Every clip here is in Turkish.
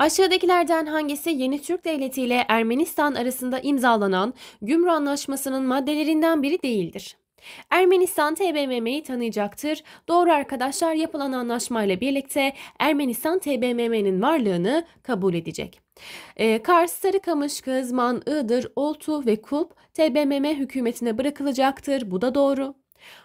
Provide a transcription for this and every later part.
Aşağıdakilerden hangisi yeni Türk Devleti ile Ermenistan arasında imzalanan Gümrü Anlaşması'nın maddelerinden biri değildir? Ermenistan TBMM'yi tanıyacaktır. Doğru arkadaşlar yapılan anlaşmayla birlikte Ermenistan TBMM'nin varlığını kabul edecek. E, Kars, Sarıkamış, Kızman, Iğdır, Oltu ve Kulp TBMM hükümetine bırakılacaktır. Bu da doğru.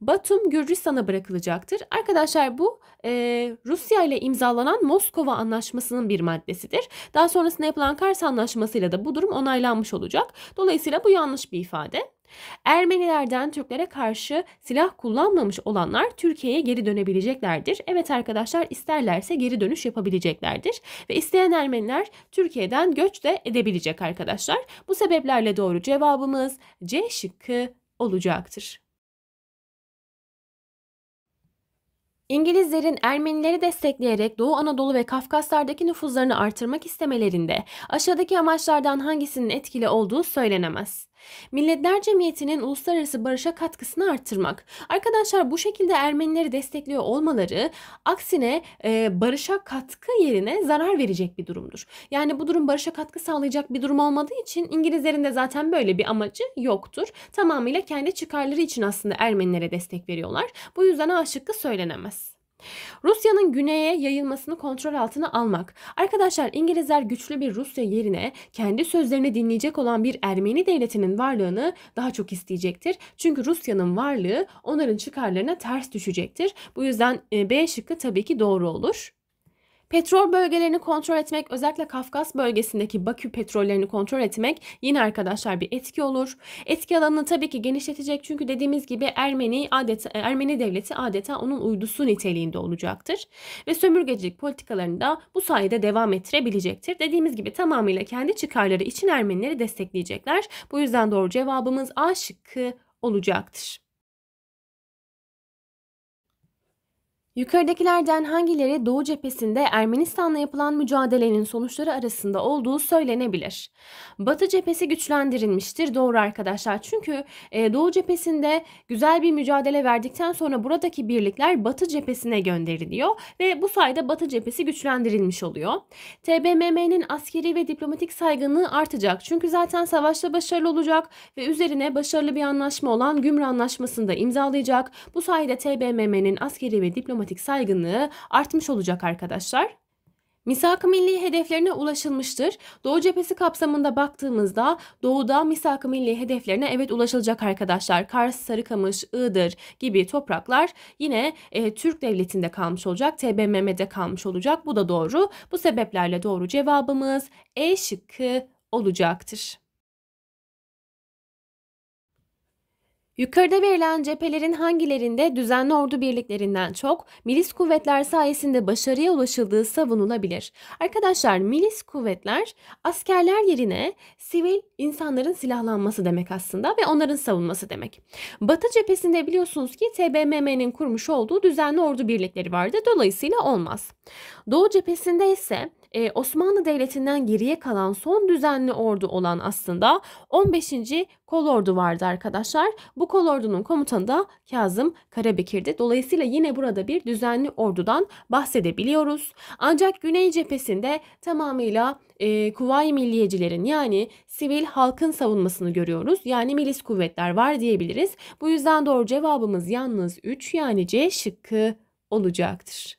Batum Gürcistan'a bırakılacaktır. Arkadaşlar bu e, Rusya ile imzalanan Moskova Anlaşması'nın bir maddesidir. Daha sonrasında yapılan Kars Anlaşması'yla da bu durum onaylanmış olacak. Dolayısıyla bu yanlış bir ifade. Ermenilerden Türklere karşı silah kullanmamış olanlar Türkiye'ye geri dönebileceklerdir. Evet arkadaşlar isterlerse geri dönüş yapabileceklerdir ve isteyen Ermeniler Türkiye'den göç de edebilecek arkadaşlar. Bu sebeplerle doğru cevabımız C şıkkı olacaktır. İngilizlerin Ermenileri destekleyerek Doğu Anadolu ve Kafkaslardaki nüfuzlarını artırmak istemelerinde aşağıdaki amaçlardan hangisinin etkili olduğu söylenemez. Milletler Cemiyeti'nin uluslararası barışa katkısını arttırmak. Arkadaşlar bu şekilde Ermenileri destekliyor olmaları aksine e, barışa katkı yerine zarar verecek bir durumdur. Yani bu durum barışa katkı sağlayacak bir durum olmadığı için İngilizlerin de zaten böyle bir amacı yoktur. Tamamıyla kendi çıkarları için aslında Ermenilere destek veriyorlar. Bu yüzden A söylenemez. Rusya'nın güneye yayılmasını kontrol altına almak. Arkadaşlar İngilizler güçlü bir Rusya yerine kendi sözlerini dinleyecek olan bir Ermeni devletinin varlığını daha çok isteyecektir. Çünkü Rusya'nın varlığı onların çıkarlarına ters düşecektir. Bu yüzden e, B şıkkı tabii ki doğru olur. Petrol bölgelerini kontrol etmek özellikle Kafkas bölgesindeki Bakü petrollerini kontrol etmek yine arkadaşlar bir etki olur. Etki alanını tabii ki genişletecek çünkü dediğimiz gibi Ermeni adeta Ermeni devleti adeta onun uydusu niteliğinde olacaktır ve sömürgecilik politikalarını da bu sayede devam ettirebilecektir. Dediğimiz gibi tamamıyla kendi çıkarları için Ermenileri destekleyecekler. Bu yüzden doğru cevabımız A şıkkı olacaktır. Yukarıdakilerden hangileri Doğu cephesinde Ermenistan'la yapılan mücadelenin sonuçları arasında olduğu söylenebilir. Batı cephesi güçlendirilmiştir doğru arkadaşlar. Çünkü e, Doğu cephesinde güzel bir mücadele verdikten sonra buradaki birlikler Batı cephesine gönderiliyor ve bu sayede Batı cephesi güçlendirilmiş oluyor. TBMM'nin askeri ve diplomatik saygınlığı artacak. Çünkü zaten savaşta başarılı olacak ve üzerine başarılı bir anlaşma olan Gümrü Anlaşması'nı da imzalayacak. Bu sayede TBMM'nin askeri ve diplomatik diplomatik saygınlığı artmış olacak arkadaşlar. Misak-ı Milli hedeflerine ulaşılmıştır. Doğu cephesi kapsamında baktığımızda Doğu'da Misak-ı Milli hedeflerine evet ulaşılacak arkadaşlar. Kars, Sarıkamış, Iğdır gibi topraklar yine e, Türk devletinde kalmış olacak. TBMM'de kalmış olacak. Bu da doğru. Bu sebeplerle doğru cevabımız E şıkkı olacaktır. Yukarıda verilen cephelerin hangilerinde düzenli ordu birliklerinden çok milis kuvvetler sayesinde başarıya ulaşıldığı savunulabilir. Arkadaşlar milis kuvvetler askerler yerine sivil insanların silahlanması demek aslında ve onların savunması demek. Batı cephesinde biliyorsunuz ki TBMM'nin kurmuş olduğu düzenli ordu birlikleri vardı. Dolayısıyla olmaz. Doğu cephesinde ise e, Osmanlı Devleti'nden geriye kalan son düzenli ordu olan aslında 15. kolordu vardı arkadaşlar. Bu kolordunun komutanı da Kazım Karabekir'di. Dolayısıyla yine burada bir düzenli ordudan bahsedebiliyoruz. Ancak Güney cephesinde tamamıyla e, Kuvayi Milliyecilerin yani sivil halkın savunmasını görüyoruz. Yani milis kuvvetler var diyebiliriz. Bu yüzden doğru cevabımız yalnız 3 yani C şıkkı olacaktır.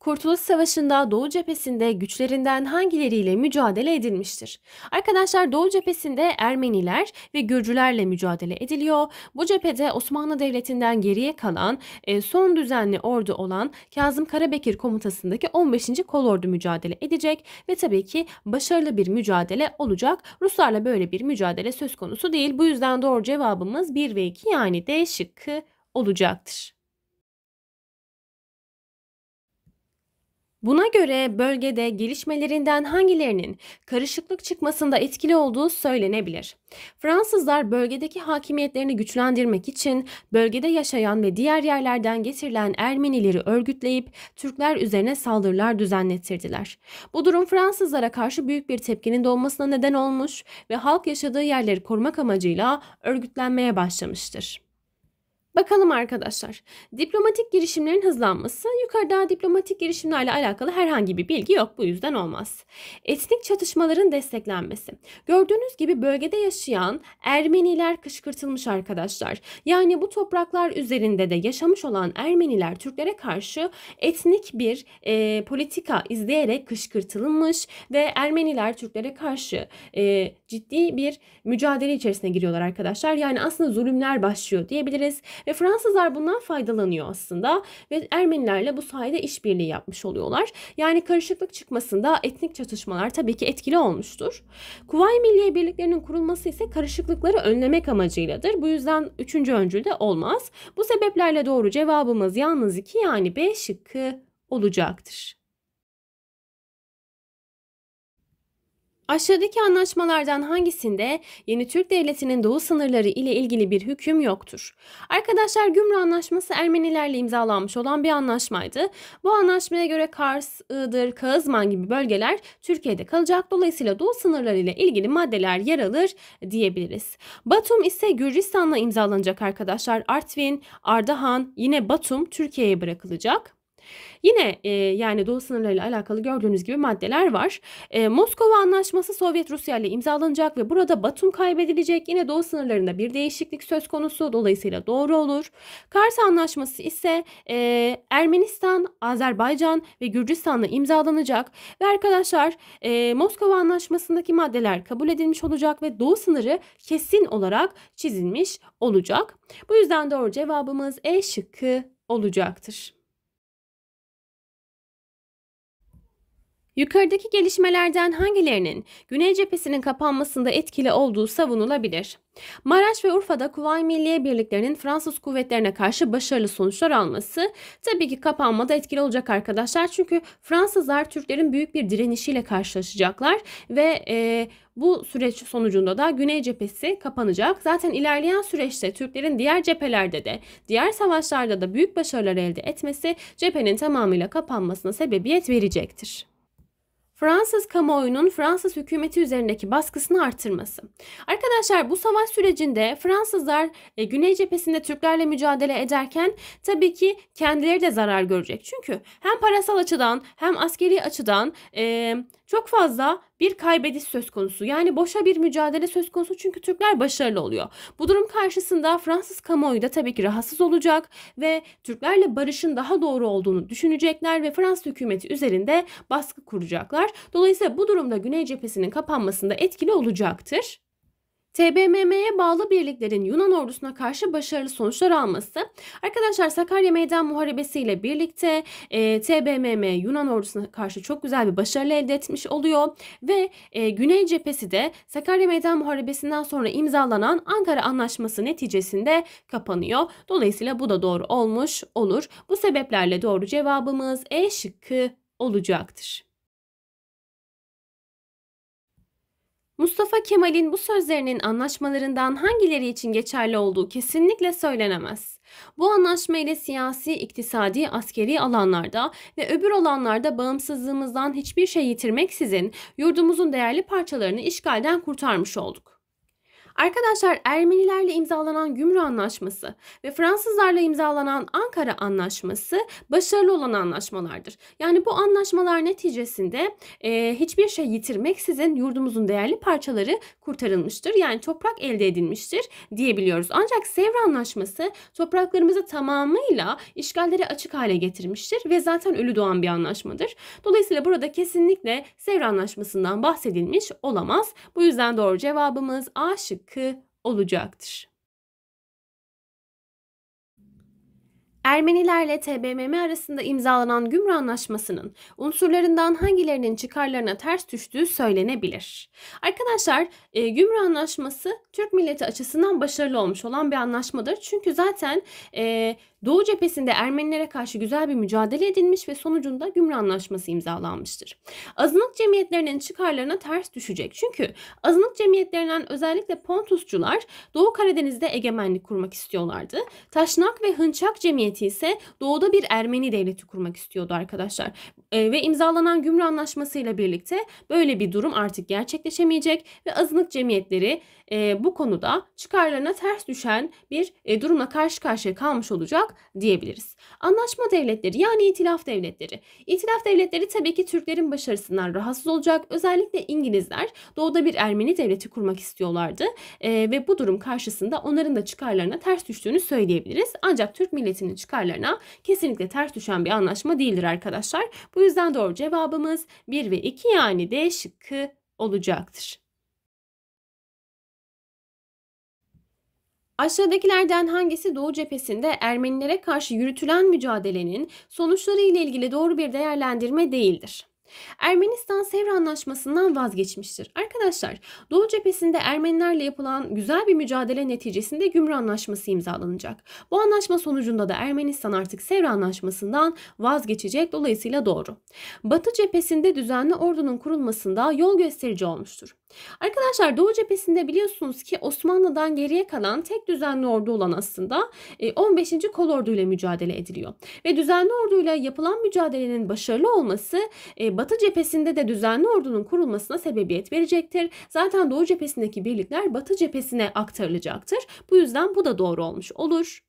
Kurtuluş Savaşı'nda Doğu cephesinde güçlerinden hangileriyle mücadele edilmiştir? Arkadaşlar Doğu cephesinde Ermeniler ve Gürcülerle mücadele ediliyor. Bu cephede Osmanlı Devleti'nden geriye kalan e, son düzenli ordu olan Kazım Karabekir komutasındaki 15. kolordu mücadele edecek ve tabii ki başarılı bir mücadele olacak. Ruslarla böyle bir mücadele söz konusu değil. Bu yüzden doğru cevabımız 1 ve 2 yani D şıkkı olacaktır. Buna göre bölgede gelişmelerinden hangilerinin karışıklık çıkmasında etkili olduğu söylenebilir. Fransızlar bölgedeki hakimiyetlerini güçlendirmek için bölgede yaşayan ve diğer yerlerden getirilen Ermenileri örgütleyip Türkler üzerine saldırılar düzenlettirdiler. Bu durum Fransızlara karşı büyük bir tepkinin doğmasına neden olmuş ve halk yaşadığı yerleri korumak amacıyla örgütlenmeye başlamıştır. Bakalım arkadaşlar. Diplomatik girişimlerin hızlanması. Yukarıda diplomatik girişimlerle alakalı herhangi bir bilgi yok. Bu yüzden olmaz. Etnik çatışmaların desteklenmesi. Gördüğünüz gibi bölgede yaşayan Ermeniler kışkırtılmış arkadaşlar. Yani bu topraklar üzerinde de yaşamış olan Ermeniler Türklere karşı etnik bir e, politika izleyerek kışkırtılmış ve Ermeniler Türklere karşı e, ciddi bir mücadele içerisine giriyorlar arkadaşlar. Yani aslında zulümler başlıyor diyebiliriz. Ve Fransızlar bundan faydalanıyor aslında ve Ermenilerle bu sayede işbirliği yapmış oluyorlar. Yani karışıklık çıkmasında etnik çatışmalar tabii ki etkili olmuştur. Kuvayi Milliye Birliklerinin kurulması ise karışıklıkları önlemek amacıyladır. Bu yüzden üçüncü öncül de olmaz. Bu sebeplerle doğru cevabımız yalnız iki yani B şıkkı olacaktır. Aşağıdaki anlaşmalardan hangisinde Yeni Türk Devleti'nin doğu sınırları ile ilgili bir hüküm yoktur? Arkadaşlar Gümrü Anlaşması Ermenilerle imzalanmış olan bir anlaşmaydı. Bu anlaşmaya göre Kars, Iğdır, Kağızman gibi bölgeler Türkiye'de kalacak. Dolayısıyla doğu sınırları ile ilgili maddeler yer alır diyebiliriz. Batum ise Gürcistan'la imzalanacak arkadaşlar. Artvin, Ardahan, yine Batum Türkiye'ye bırakılacak. Yine e, yani Doğu sınırlarıyla alakalı gördüğünüz gibi maddeler var. E, Moskova Anlaşması Sovyet Rusya ile imzalanacak ve burada Batum kaybedilecek. Yine Doğu sınırlarında bir değişiklik söz konusu dolayısıyla doğru olur. Kars Anlaşması ise e, Ermenistan, Azerbaycan ve Gürcistan'la imzalanacak. Ve arkadaşlar e, Moskova Anlaşması'ndaki maddeler kabul edilmiş olacak ve Doğu sınırı kesin olarak çizilmiş olacak. Bu yüzden doğru cevabımız E şıkkı olacaktır. Yukarıdaki gelişmelerden hangilerinin Güney cephesinin kapanmasında etkili olduğu savunulabilir? Maraş ve Urfa'da Kuvay Milliye Birliklerinin Fransız kuvvetlerine karşı başarılı sonuçlar alması tabii ki kapanmada etkili olacak arkadaşlar. Çünkü Fransızlar Türklerin büyük bir direnişiyle karşılaşacaklar ve e, bu süreç sonucunda da Güney cephesi kapanacak. Zaten ilerleyen süreçte Türklerin diğer cephelerde de diğer savaşlarda da büyük başarılar elde etmesi cephenin tamamıyla kapanmasına sebebiyet verecektir. Fransız kamuoyunun Fransız hükümeti üzerindeki baskısını artırması. Arkadaşlar bu savaş sürecinde Fransızlar e, Güney cephesinde Türklerle mücadele ederken tabii ki kendileri de zarar görecek. Çünkü hem parasal açıdan hem askeri açıdan e, çok fazla bir kaybediş söz konusu. Yani boşa bir mücadele söz konusu çünkü Türkler başarılı oluyor. Bu durum karşısında Fransız kamuoyu da tabii ki rahatsız olacak ve Türklerle barışın daha doğru olduğunu düşünecekler ve Fransız hükümeti üzerinde baskı kuracaklar. Dolayısıyla bu durumda Güney cephesinin kapanmasında etkili olacaktır. TBMM'ye bağlı birliklerin Yunan ordusuna karşı başarılı sonuçlar alması. Arkadaşlar Sakarya Meydan Muharebesi ile birlikte e, TBMM Yunan ordusuna karşı çok güzel bir başarı elde etmiş oluyor. Ve e, Güney cephesi de Sakarya Meydan Muharebesi'nden sonra imzalanan Ankara Anlaşması neticesinde kapanıyor. Dolayısıyla bu da doğru olmuş olur. Bu sebeplerle doğru cevabımız E şıkkı olacaktır. Mustafa Kemal'in bu sözlerinin anlaşmalarından hangileri için geçerli olduğu kesinlikle söylenemez. Bu anlaşma ile siyasi, iktisadi, askeri alanlarda ve öbür alanlarda bağımsızlığımızdan hiçbir şey yitirmeksizin yurdumuzun değerli parçalarını işgalden kurtarmış olduk. Arkadaşlar Ermenilerle imzalanan Gümrü Anlaşması ve Fransızlarla imzalanan Ankara Anlaşması başarılı olan anlaşmalardır. Yani bu anlaşmalar neticesinde e, hiçbir şey yitirmeksizin yurdumuzun değerli parçaları kurtarılmıştır. Yani toprak elde edilmiştir diyebiliyoruz. Ancak Sevr Anlaşması topraklarımızı tamamıyla işgallere açık hale getirmiştir ve zaten ölü doğan bir anlaşmadır. Dolayısıyla burada kesinlikle Sevr Anlaşması'ndan bahsedilmiş olamaz. Bu yüzden doğru cevabımız Aşık katkı olacaktır. Ermenilerle TBMM arasında imzalanan Gümrü Anlaşması'nın unsurlarından hangilerinin çıkarlarına ters düştüğü söylenebilir. Arkadaşlar e, Gümrü Anlaşması Türk milleti açısından başarılı olmuş olan bir anlaşmadır. Çünkü zaten e, Doğu cephesinde Ermenilere karşı güzel bir mücadele edilmiş ve sonucunda Gümrü Anlaşması imzalanmıştır. Azınlık cemiyetlerinin çıkarlarına ters düşecek. Çünkü azınlık cemiyetlerinden özellikle Pontusçular Doğu Karadeniz'de egemenlik kurmak istiyorlardı. Taşnak ve Hınçak cemiyeti niyeti ise doğuda bir Ermeni devleti kurmak istiyordu arkadaşlar. E, ve imzalanan gümrü anlaşmasıyla birlikte böyle bir durum artık gerçekleşemeyecek ve azınlık cemiyetleri e, bu konuda çıkarlarına ters düşen bir e, durumla karşı karşıya kalmış olacak diyebiliriz. Anlaşma devletleri yani itilaf devletleri. İtilaf devletleri tabii ki Türklerin başarısından rahatsız olacak. Özellikle İngilizler doğuda bir Ermeni devleti kurmak istiyorlardı e, ve bu durum karşısında onların da çıkarlarına ters düştüğünü söyleyebiliriz. Ancak Türk milletinin çıkarlarına kesinlikle ters düşen bir anlaşma değildir arkadaşlar. Bu yüzden doğru cevabımız 1 ve 2 yani D şıkkı olacaktır. Aşağıdakilerden hangisi Doğu cephesinde Ermenilere karşı yürütülen mücadelenin sonuçları ile ilgili doğru bir değerlendirme değildir? Ermenistan Sevr Anlaşması'ndan vazgeçmiştir. Arkadaşlar Doğu cephesinde Ermenilerle yapılan güzel bir mücadele neticesinde Gümrü Anlaşması imzalanacak. Bu anlaşma sonucunda da Ermenistan artık Sevr Anlaşması'ndan vazgeçecek dolayısıyla doğru. Batı cephesinde düzenli ordunun kurulmasında yol gösterici olmuştur. Arkadaşlar Doğu cephesinde biliyorsunuz ki Osmanlı'dan geriye kalan tek düzenli ordu olan aslında 15. E, kolordu ile mücadele ediliyor. Ve düzenli orduyla yapılan mücadelenin başarılı olması e, Batı cephesinde de düzenli ordunun kurulmasına sebebiyet verecektir. Zaten Doğu cephesindeki birlikler Batı cephesine aktarılacaktır. Bu yüzden bu da doğru olmuş olur.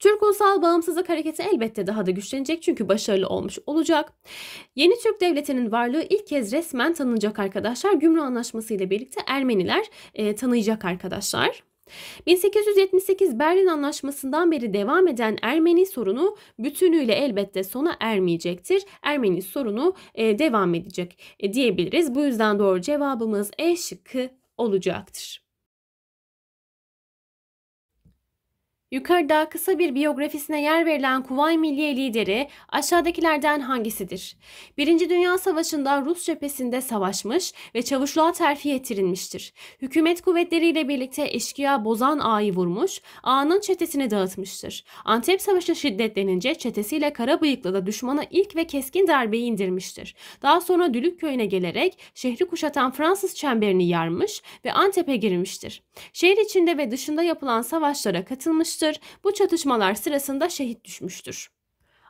Türk Ulusal Bağımsızlık Hareketi elbette daha da güçlenecek çünkü başarılı olmuş olacak. Yeni Türk Devleti'nin varlığı ilk kez resmen tanınacak arkadaşlar. Gümrü Anlaşması ile birlikte Ermeniler e, tanıyacak arkadaşlar. 1878 Berlin Anlaşması'ndan beri devam eden Ermeni sorunu bütünüyle elbette sona ermeyecektir. Ermeni sorunu e, devam edecek e, diyebiliriz. Bu yüzden doğru cevabımız E şıkkı olacaktır. Yukarıda kısa bir biyografisine yer verilen Kuvay Milliye lideri aşağıdakilerden hangisidir? Birinci Dünya Savaşı'nda Rus cephesinde savaşmış ve çavuşluğa terfi ettirilmiştir. Hükümet kuvvetleriyle birlikte eşkıya Bozan Ağa'yı vurmuş, Ağa'nın çetesini dağıtmıştır. Antep Savaşı şiddetlenince çetesiyle Karabıyıklı da düşmana ilk ve keskin darbeyi indirmiştir. Daha sonra Dülük köyüne gelerek şehri kuşatan Fransız çemberini yarmış ve Antep'e girmiştir. Şehir içinde ve dışında yapılan savaşlara katılmış yapmıştır. Bu çatışmalar sırasında şehit düşmüştür.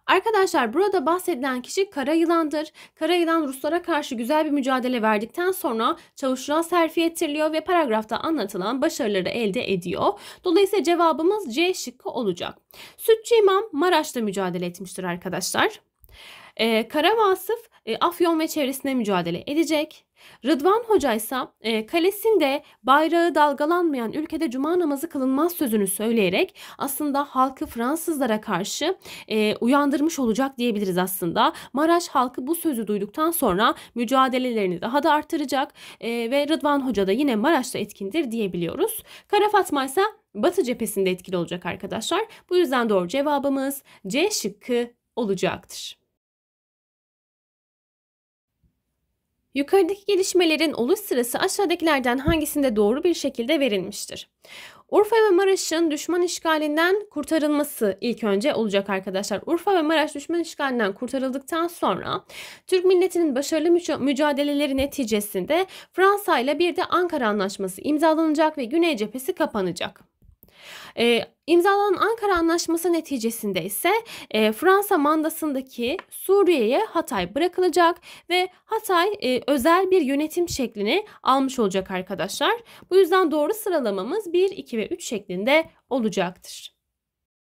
Arkadaşlar burada bahsedilen kişi Kara Yılan'dır. Kara Yılan Ruslara karşı güzel bir mücadele verdikten sonra çavuşluğa serfi ettiriliyor ve paragrafta anlatılan başarıları elde ediyor. Dolayısıyla cevabımız C şıkkı olacak. Sütçü İmam Maraş'ta mücadele etmiştir arkadaşlar. Ee, Kara Vasıf e, Afyon ve çevresinde mücadele edecek. Rıdvan Hoca ise e, kalesinde bayrağı dalgalanmayan ülkede cuma namazı kılınmaz sözünü söyleyerek aslında halkı Fransızlara karşı e, uyandırmış olacak diyebiliriz aslında. Maraş halkı bu sözü duyduktan sonra mücadelelerini daha da artıracak e, ve Rıdvan Hoca da yine Maraş'ta etkindir diyebiliyoruz. Kara Fatma ise Batı cephesinde etkili olacak arkadaşlar. Bu yüzden doğru cevabımız C şıkkı olacaktır. Yukarıdaki gelişmelerin oluş sırası aşağıdakilerden hangisinde doğru bir şekilde verilmiştir? Urfa ve Maraş'ın düşman işgalinden kurtarılması ilk önce olacak arkadaşlar. Urfa ve Maraş düşman işgalinden kurtarıldıktan sonra Türk milletinin başarılı mücadeleleri neticesinde Fransa ile bir de Ankara Anlaşması imzalanacak ve Güney cephesi kapanacak. E, İmzalanan Ankara Anlaşması neticesinde ise e, Fransa mandasındaki Suriye'ye Hatay bırakılacak ve Hatay e, özel bir yönetim şeklini almış olacak arkadaşlar. Bu yüzden doğru sıralamamız 1, 2 ve 3 şeklinde olacaktır.